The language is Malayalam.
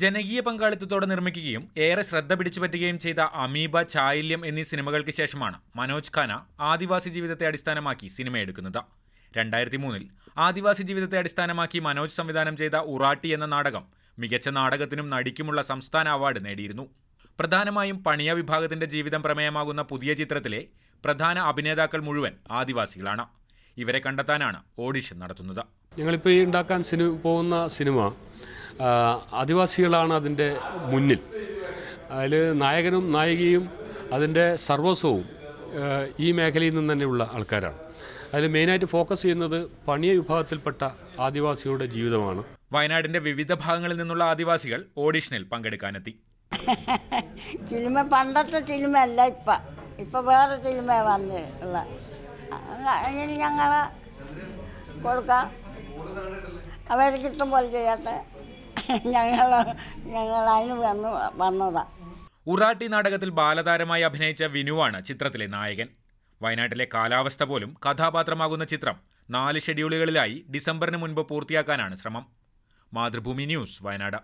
ജനകീയ പങ്കാളിത്തത്തോടെ നിർമ്മിക്കുകയും ഏറെ ശ്രദ്ധ പിടിച്ചുപറ്റുകയും ചെയ്ത അമീബ ചായല്യം എന്നീ സിനിമകൾക്ക് ശേഷമാണ് മനോജ് ഖാന ആദിവാസി ജീവിതത്തെ അടിസ്ഥാനമാക്കി സിനിമയെടുക്കുന്നത് രണ്ടായിരത്തി മൂന്നിൽ ആദിവാസി ജീവിതത്തെ അടിസ്ഥാനമാക്കി മനോജ് സംവിധാനം ചെയ്ത ഉറാട്ടി എന്ന നാടകം മികച്ച നാടകത്തിനും നടിക്കുമുള്ള സംസ്ഥാന അവാർഡ് നേടിയിരുന്നു പ്രധാനമായും പണിയ വിഭാഗത്തിന്റെ ജീവിതം പ്രമേയമാകുന്ന പുതിയ ചിത്രത്തിലെ പ്രധാന അഭിനേതാക്കൾ മുഴുവൻ ആദിവാസികളാണ് ഇവരെ കണ്ടെത്താനാണ് ഓഡിഷൻ നടത്തുന്നത് ഞങ്ങളിപ്പോൾ ഈ ഉണ്ടാക്കാൻ സിനിമ പോകുന്ന സിനിമ ആദിവാസികളാണ് അതിൻ്റെ മുന്നിൽ അതിൽ നായകനും നായികയും അതിൻ്റെ സർവസ്വവും ഈ മേഖലയിൽ നിന്ന് തന്നെയുള്ള ആൾക്കാരാണ് അതിൽ മെയിനായിട്ട് ഫോക്കസ് ചെയ്യുന്നത് പണിയ വിഭാഗത്തിൽപ്പെട്ട ആദിവാസികളുടെ ജീവിതമാണ് വയനാടിന്റെ വിവിധ ഭാഗങ്ങളിൽ നിന്നുള്ള ആദിവാസികൾ ഓഡിഷനിൽ പങ്കെടുക്കാനെത്തി സിനിമ പണ്ടത്തെ അല്ല ഇപ്പം ഇപ്പം വേറെ സിനിമ വന്ന് ഉള്ള കൊടുക്കാം അവർക്ക് ഇഷ്ടം പോലെ ചെയ്യാത്ത ഞങ്ങൾ ഞങ്ങൾ വന്ന് ഉറാട്ടി നാടകത്തിൽ ബാലതാരമായി അഭിനയിച്ച വിനുവാണ് ചിത്രത്തിലെ നായകൻ വയനാട്ടിലെ കാലാവസ്ഥ പോലും കഥാപാത്രമാകുന്ന ചിത്രം നാല് ഷെഡ്യൂളുകളിലായി ഡിസംബറിന് മുൻപ് പൂർത്തിയാക്കാനാണ് ശ്രമം മാതൃഭൂമി ന്യൂസ് വയനാട്